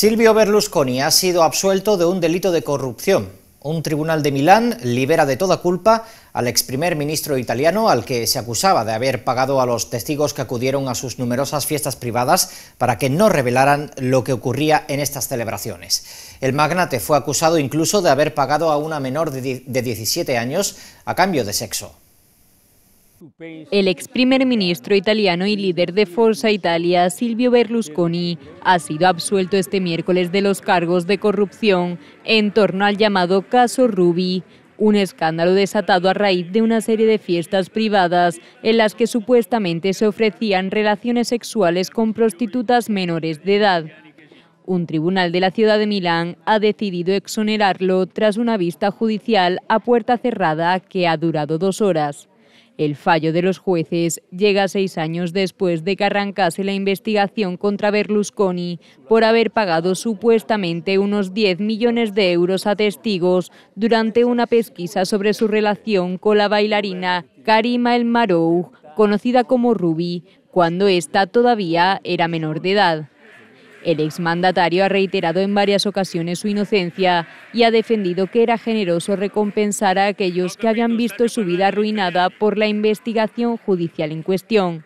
Silvio Berlusconi ha sido absuelto de un delito de corrupción. Un tribunal de Milán libera de toda culpa al ex primer ministro italiano al que se acusaba de haber pagado a los testigos que acudieron a sus numerosas fiestas privadas para que no revelaran lo que ocurría en estas celebraciones. El magnate fue acusado incluso de haber pagado a una menor de 17 años a cambio de sexo. El ex primer ministro italiano y líder de Forza Italia, Silvio Berlusconi, ha sido absuelto este miércoles de los cargos de corrupción en torno al llamado caso Ruby, un escándalo desatado a raíz de una serie de fiestas privadas en las que supuestamente se ofrecían relaciones sexuales con prostitutas menores de edad. Un tribunal de la ciudad de Milán ha decidido exonerarlo tras una vista judicial a puerta cerrada que ha durado dos horas. El fallo de los jueces llega seis años después de que arrancase la investigación contra Berlusconi por haber pagado supuestamente unos 10 millones de euros a testigos durante una pesquisa sobre su relación con la bailarina Karima El Marou, conocida como Ruby, cuando ésta todavía era menor de edad. El exmandatario ha reiterado en varias ocasiones su inocencia y ha defendido que era generoso recompensar a aquellos que habían visto su vida arruinada por la investigación judicial en cuestión.